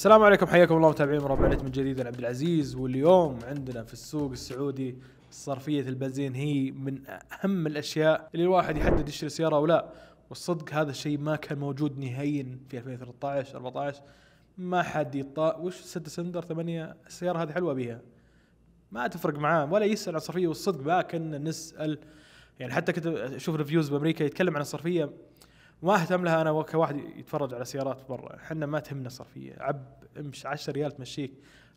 السلام عليكم حياكم الله متابعين مربعنا من جديد عبد العزيز واليوم عندنا في السوق السعودي صرفية البنزين هي من أهم الأشياء اللي الواحد يحدد يشتري سيارة أو لا والصدق هذا الشيء ما كان موجود نهائيا في 2013 14 ما حد يطا وش 6 سندر 8 السيارة هذه حلوة بيها ما تفرق معاه ولا يسأل عن الصرفية والصدق ما كنا نسأل يعني حتى كنت أشوف ريفيوز بأمريكا يتكلم عن الصرفية ما اهتم لها انا كواحد يتفرج على سيارات برا احنا ما تهمنا الصرفيه عب امش 10 ريال تمشيك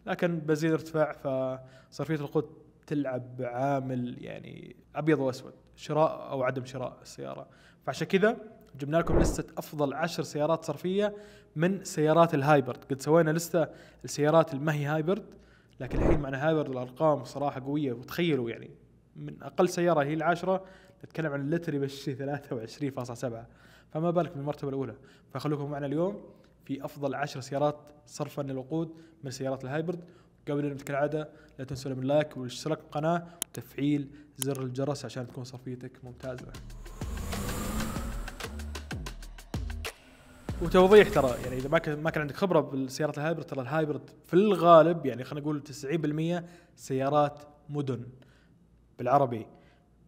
لكن بنزين ارتفع فصرفيه القوت تلعب عامل يعني ابيض واسود شراء او عدم شراء السياره فعشان كذا جبنا لكم لستة أفضل عشر سيارات صرفية من سيارات الهايبرد قد سوينا لستة السيارات ما هي هايبرد لكن الحين معنا هايبرد الأرقام صراحة قوية وتخيلوا يعني من أقل سيارة هي العاشرة نتكلم عن اللتري بشي 23.7 فما بالك بالمرتبه الاولى فخلوكم معنا اليوم في افضل 10 سيارات صرفا للوقود من سيارات الهايبرد قبل نبدأ كالعاده لا تنسوا من لايك والاشتراك بالقناه وتفعيل زر الجرس عشان تكون صرفيتك ممتازه وتوضيح ترى يعني اذا ما كان ما كان عندك خبره بالسيارات الهايبرد ترى الهايبرد في الغالب يعني خلينا نقول 90% سيارات مدن بالعربي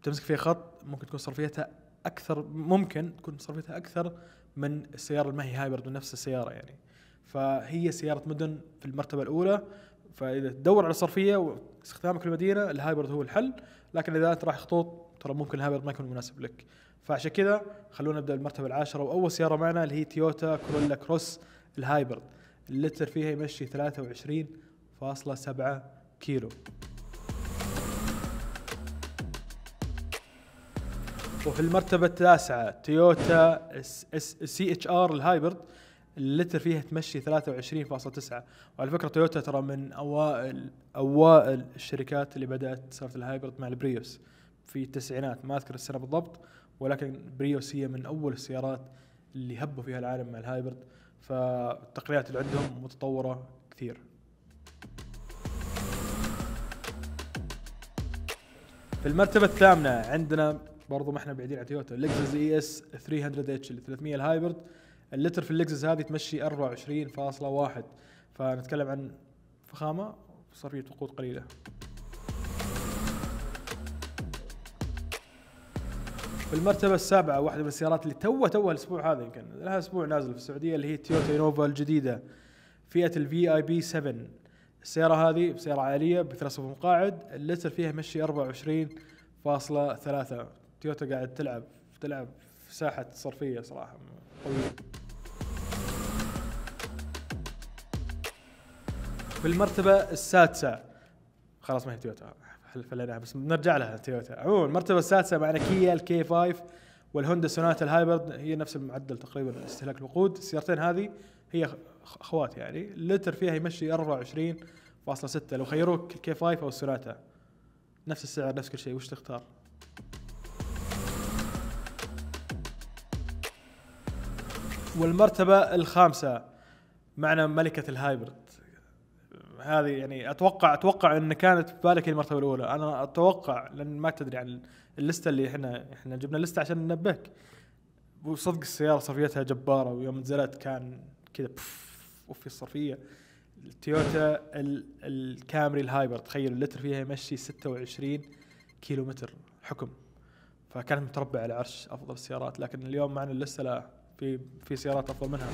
تمسك فيها خط ممكن تكون صرفيتها اكثر ممكن تكون صرفيتها اكثر من السياره اللي ما هي هايبرد من نفس السياره يعني فهي سياره مدن في المرتبه الاولى فاذا تدور على صرفيه واستخدامك للمدينه الهايبرد هو الحل لكن اذا انت رايح خطوط ترى ممكن الهايبرد ما يكون مناسب لك فعشان كذا خلونا نبدا بالمرتبه العاشره واول سياره معنا اللي هي تويوتا كورولا كروس الهايبرد اللتر فيها يمشي 23.7 كيلو وفي المرتبة التاسعة تويوتا سي اتش ار الهايبرد اللتر فيها تمشي 23.9 وعلى فكرة تويوتا ترى من اوائل اوائل الشركات اللي بدأت سالفة الهايبرد مع البريوس في التسعينات ما اذكر السنة بالضبط ولكن بريوس هي من اول السيارات اللي هبوا فيها العالم مع الهايبرد فالتقنيات اللي عندهم متطورة كثير في المرتبة الثامنة عندنا برضو ما احنا بعيدين عن تويوتا لكزس اي اس 300 اتش ال 300 الهايبرد اللتر في اللكزس هذه تمشي 24.1 فنتكلم عن فخامه وصرفيه وقود قليله في المرتبة السابعة واحدة من السيارات اللي تو توها الأسبوع هذا يمكن لها أسبوع نازل في السعودية اللي هي تويوتا نوفا الجديدة فئة الفي اي بي 7 السيارة هذه سيارة عالية بثلاث صفوف مقاعد اللتر فيها مشي 24.3 تويوتا قاعد تلعب تلعب في ساحه صرفيه صراحه قويه المرتبة السادسه خلاص ما هي تويوتا فلناها بس نرجع لها تويوتا عموما المرتبه السادسه معنا كيا الكي 5 والهوندا سوناتا الهايبرد هي نفس المعدل تقريبا استهلاك الوقود السيارتين هذه هي اخوات يعني اللتر فيها يمشي 24.6 لو خيروك الكي 5 او السوناتا نفس السعر نفس كل شيء وش تختار؟ والمرتبة الخامسة معنا ملكة الهايبرد هذه يعني اتوقع اتوقع ان كانت في بالك المرتبه الاولى انا اتوقع لان ما تدري عن اللسته اللي احنا احنا جبنا لسته عشان ننبهك وصدق السياره صفيتها جباره ويوم نزلت كان كذا اوف الصرفية التويوتا الكامري الهايبر تخيل اللتر فيها يمشي 26 كيلو متر حكم فكانت متربعه على عرش افضل السيارات لكن اليوم معنا لسه لا في في سيارات افضل منها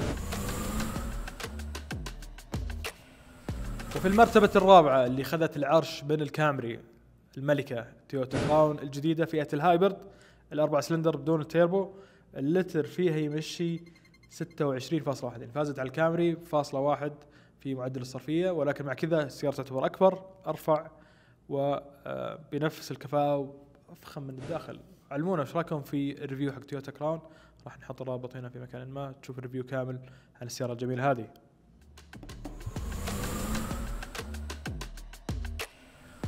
وفي المرتبة الرابعة اللي خذت العرش بين الكامري الملكة تويوتا كراون الجديدة فئة الهايبرد الأربع سلندر بدون التيربو اللتر فيها يمشي 26.1 يعني فازت على الكامري فاصلة واحد في معدل الصرفية ولكن مع كذا السيارة تعتبر أكبر أرفع وبنفس الكفاءة وأفخم من الداخل علمونا ايش رايكم في الريفيو حق تويوتا كراون راح نحط الرابط هنا في مكان ما تشوف الريفيو كامل عن السياره الجميله هذه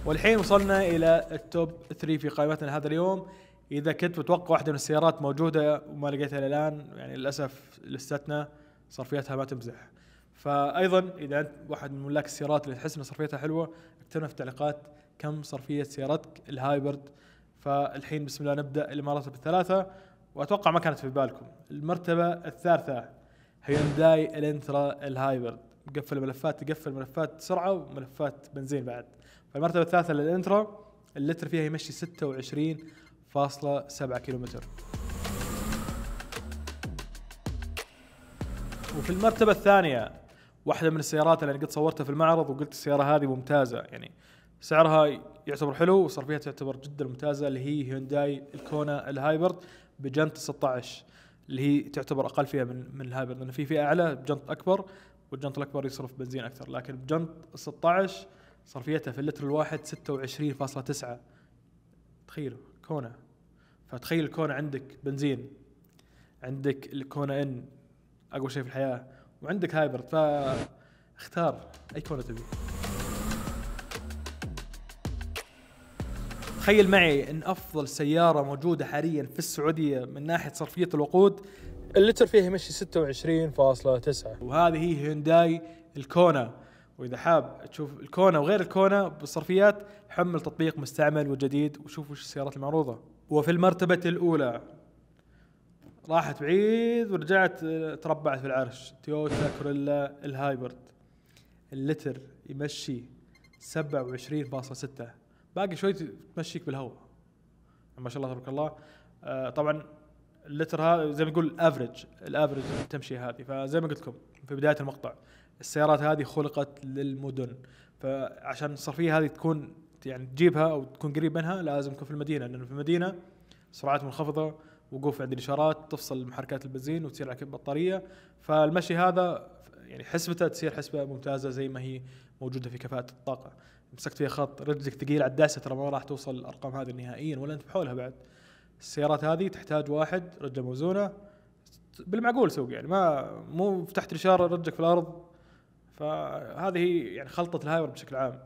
والحين وصلنا الى التوب 3 في قائمتنا هذا اليوم اذا كنت متوقع واحده من السيارات موجوده وما لقيتها الى الان يعني للاسف لستنا صرفيتها ما تمزح فايضا اذا انت واحد من ملاك السيارات اللي تحس ان صرفيتها حلوه اكتبنا في التعليقات كم صرفيه سيارتك الهايبرد فالحين بسم الله نبدا الامارات بالثلاثه واتوقع ما كانت في بالكم المرتبه الثالثه هيونداي الانترا الهايبرد قفل ملفات تقفل ملفات سرعه وملفات بنزين بعد فالمرتبه الثالثه للانترا اللتر فيها يمشي 26.7 كيلومتر وفي المرتبة الثانية واحدة من السيارات اللي أنا قد صورتها في المعرض وقلت السيارة هذه ممتازة يعني سعرها يعتبر حلو وصرفيها تعتبر جدا ممتازه اللي هي هيونداي الكونا الهايبرد بجنت 16 اللي هي تعتبر اقل فيها من من الهايبرد لان في فئه اعلى بجنت اكبر والجنت الاكبر يصرف بنزين اكثر لكن بجنت 16 صرفيتها في اللتر الواحد 26.9 تخيلوا كونا فتخيل الكونا عندك بنزين عندك الكونا ان اقوى شيء في الحياه وعندك هايبرد فاختار اي كونا تبي تخيل معي ان افضل سياره موجوده حاليا في السعوديه من ناحيه صرفيه الوقود اللتر فيها يمشي 26.9 وهذه هي هيونداي الكونا واذا حاب تشوف الكونا وغير الكونا بالصرفيات حمل تطبيق مستعمل وجديد وشوف وش السيارات المعروضه وفي المرتبه الاولى راحت بعيد ورجعت آه، تربعت في العرش تويوتا كوريلا الهايبرد اللتر يمشي 27.6 باقي شوي تمشيك بالهواء ما شاء الله تبارك الله آه، طبعا اللتر هذا زي ما نقول الافرج الافرج تمشي هذه فزي ما قلت لكم في بدايه المقطع السيارات هذه خلقت للمدن فعشان الصرفيه هذه تكون يعني تجيبها او تكون قريب منها لازم تكون في المدينه لانه في المدينه سرعات منخفضه وقوف عند الاشارات تفصل محركات البنزين وتصير على بطاريه فالمشي هذا يعني حسبته تصير حسبه ممتازه زي ما هي موجوده في كفاءه الطاقه مسكت فيها خط رجلك ثقيل على الداسه ترى ما راح توصل الارقام هذه نهائيا ولا انت بحولها بعد السيارات هذه تحتاج واحد رجله موزونه بالمعقول سوق يعني ما مو فتحت الاشاره رجلك في الارض فهذه يعني خلطه الهايبر بشكل عام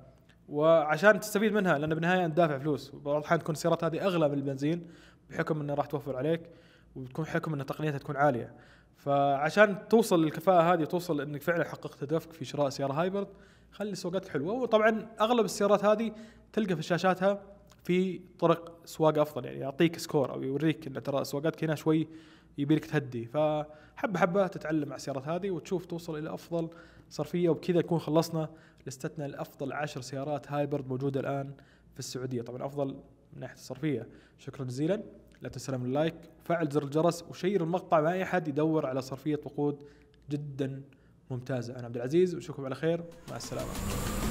وعشان تستفيد منها لان بالنهايه انت دافع فلوس وبعض الاحيان تكون السيارات هذه اغلى من البنزين بحكم انه راح توفر عليك وتكون حكم ان تقنيتها تكون عاليه فعشان توصل للكفاءه هذه توصل انك فعلا حققت هدفك في شراء سياره هايبرد خلي سوقتك حلوه وطبعا اغلب السيارات هذه تلقى في شاشاتها في طرق سواقه افضل يعني يعطيك سكور او يوريك ان ترى سواقاتك هنا شوي يبيلك تهدي فحبه حبه تتعلم على السيارات هذه وتشوف توصل الى افضل صرفيه وبكذا نكون خلصنا لستنا لافضل عشر سيارات هايبرد موجوده الان في السعوديه طبعا افضل من ناحيه الصرفيه شكرا جزيلا لا تنسى من اللايك وفعل زر الجرس وشير المقطع مع اي حد يدور على صرفيه وقود جدا ممتازه انا عبد العزيز واشوفكم على خير مع السلامه